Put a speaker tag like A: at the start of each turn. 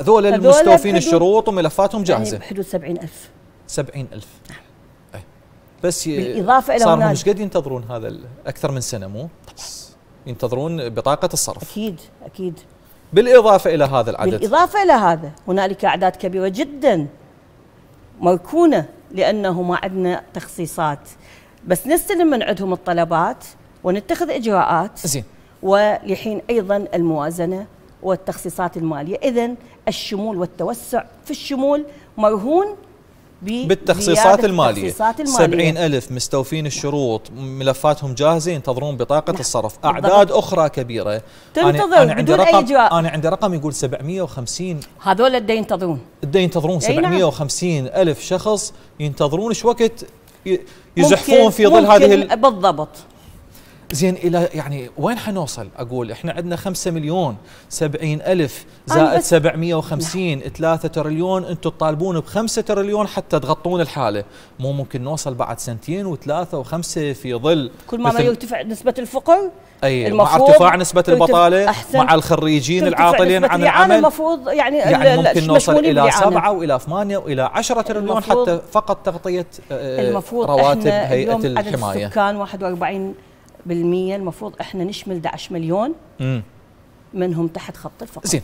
A: هذول المستوفين الشروط وملفاتهم يعني جاهزه يعني
B: بحدود 70000
A: 70000 نعم أي. بس بالاضافه الى صار لهم ايش قد ينتظرون هذا اكثر من سنه مو؟ طبعا ينتظرون بطاقه الصرف اكيد اكيد بالاضافه الى هذا العدد
B: بالاضافه الى هذا هنالك اعداد كبيره جدا مركونه لانه ما عندنا تخصيصات بس نستلم من عندهم الطلبات ونتخذ اجراءات زين ولحين ايضا الموازنه والتخصيصات المالية إذا الشمول والتوسع في الشمول مرهون بالتخصيصات المالية. التخصيصات المالية سبعين
A: ألف مستوفين الشروط ملفاتهم جاهزة ينتظرون بطاقة نعم. الصرف أعداد بالضبط. أخرى كبيرة تنتظر أنا بدون رقم أي جواء. أنا عندي رقم يقول 750
B: هذول الدين ينتظرون
A: الدين ينتظرون 750 نعم. ألف شخص ينتظرون إيش وقت يزحفون في ظل هذه
B: بالضبط زين الى يعني
A: وين حنوصل اقول احنا عندنا 5 مليون 70 الف آه، زائد 750 3 تريليون انتم تطالبون ب 5 تريليون حتى تغطون الحاله مو ممكن نوصل بعد سنتين وثلاثه وخمسه في ظل كل ما, ما يرتفع
B: نسبه الفقر
A: اي مع ارتفاع نسبه البطاله مع الخريجين العاطلين عن العمل
B: المفروض يعني, يعني ممكن نوصل الى سبعه
A: والى 8 والى 10 تريليون حتى فقط تغطيه آه، رواتب هيئه الحمايه المفروض عدد
B: السكان 41 المفروض احنا نشمل 11 مليون مم. منهم تحت خط الفقر زين